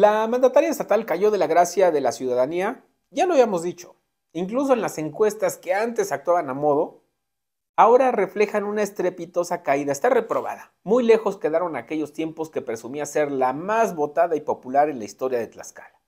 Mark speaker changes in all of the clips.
Speaker 1: La mandataria estatal cayó de la gracia de la ciudadanía, ya lo habíamos dicho. Incluso en las encuestas que antes actuaban a modo, ahora reflejan una estrepitosa caída. Está reprobada. Muy lejos quedaron aquellos tiempos que presumía ser la más votada y popular en la historia de Tlaxcala.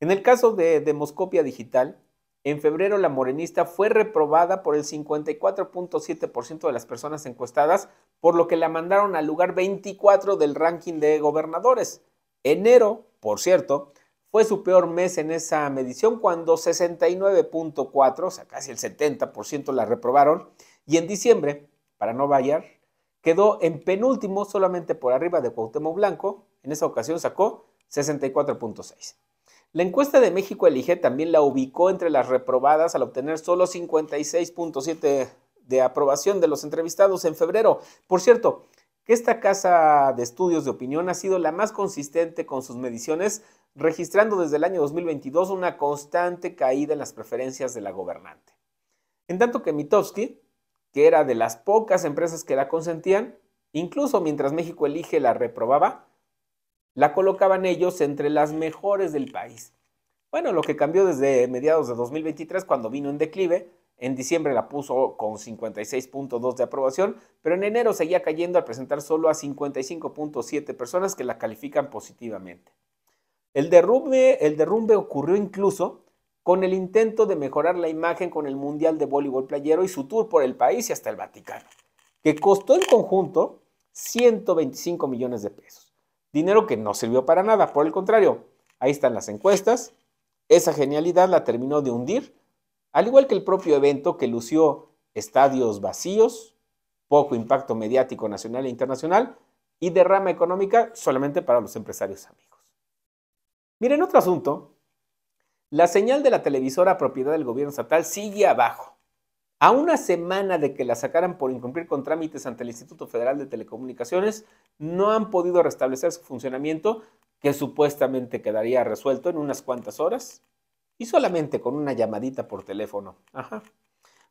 Speaker 1: En el caso de Demoscopia Digital, en febrero la morenista fue reprobada por el 54.7% de las personas encuestadas, por lo que la mandaron al lugar 24 del ranking de gobernadores. Enero, por cierto, fue su peor mes en esa medición cuando 69.4, o sea, casi el 70% la reprobaron, y en diciembre, para no variar, quedó en penúltimo solamente por arriba de Cuauhtémoc Blanco, en esa ocasión sacó 64.6. La encuesta de México Elige también la ubicó entre las reprobadas al obtener solo 56.7 de aprobación de los entrevistados en febrero. Por cierto, que esta casa de estudios de opinión ha sido la más consistente con sus mediciones, registrando desde el año 2022 una constante caída en las preferencias de la gobernante. En tanto que Mitofsky, que era de las pocas empresas que la consentían, incluso mientras México elige la reprobaba, la colocaban ellos entre las mejores del país. Bueno, lo que cambió desde mediados de 2023, cuando vino en declive, en diciembre la puso con 56.2 de aprobación, pero en enero seguía cayendo al presentar solo a 55.7 personas que la califican positivamente. El derrumbe, el derrumbe ocurrió incluso con el intento de mejorar la imagen con el Mundial de Voleibol Playero y su tour por el país y hasta el Vaticano, que costó en conjunto 125 millones de pesos. Dinero que no sirvió para nada, por el contrario, ahí están las encuestas. Esa genialidad la terminó de hundir al igual que el propio evento que lució estadios vacíos, poco impacto mediático nacional e internacional y derrama económica solamente para los empresarios amigos. Miren, otro asunto, la señal de la televisora propiedad del gobierno estatal sigue abajo. A una semana de que la sacaran por incumplir con trámites ante el Instituto Federal de Telecomunicaciones, no han podido restablecer su funcionamiento, que supuestamente quedaría resuelto en unas cuantas horas, y solamente con una llamadita por teléfono.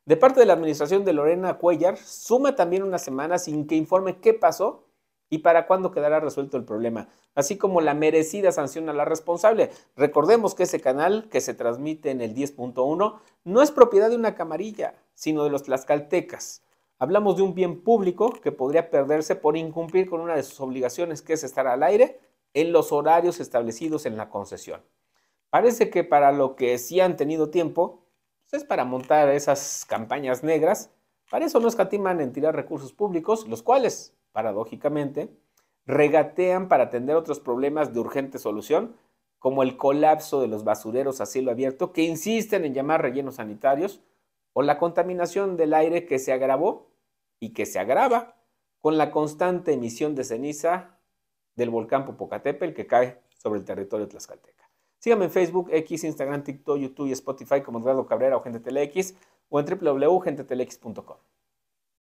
Speaker 1: De parte de la administración de Lorena Cuellar, suma también una semana sin que informe qué pasó y para cuándo quedará resuelto el problema, así como la merecida sanción a la responsable. Recordemos que ese canal que se transmite en el 10.1 no es propiedad de una camarilla, sino de los tlaxcaltecas. Hablamos de un bien público que podría perderse por incumplir con una de sus obligaciones, que es estar al aire en los horarios establecidos en la concesión. Parece que para lo que sí han tenido tiempo, pues, es para montar esas campañas negras. Para eso no escatiman en tirar recursos públicos, los cuales, paradójicamente, regatean para atender otros problemas de urgente solución, como el colapso de los basureros a cielo abierto, que insisten en llamar rellenos sanitarios, o la contaminación del aire que se agravó y que se agrava con la constante emisión de ceniza del volcán Popocatépetl que cae sobre el territorio tlaxcalteco. Síganme en Facebook, X, Instagram, TikTok, YouTube y Spotify como Eduardo Cabrera o Gente TeleX o en www.gentetelx.com.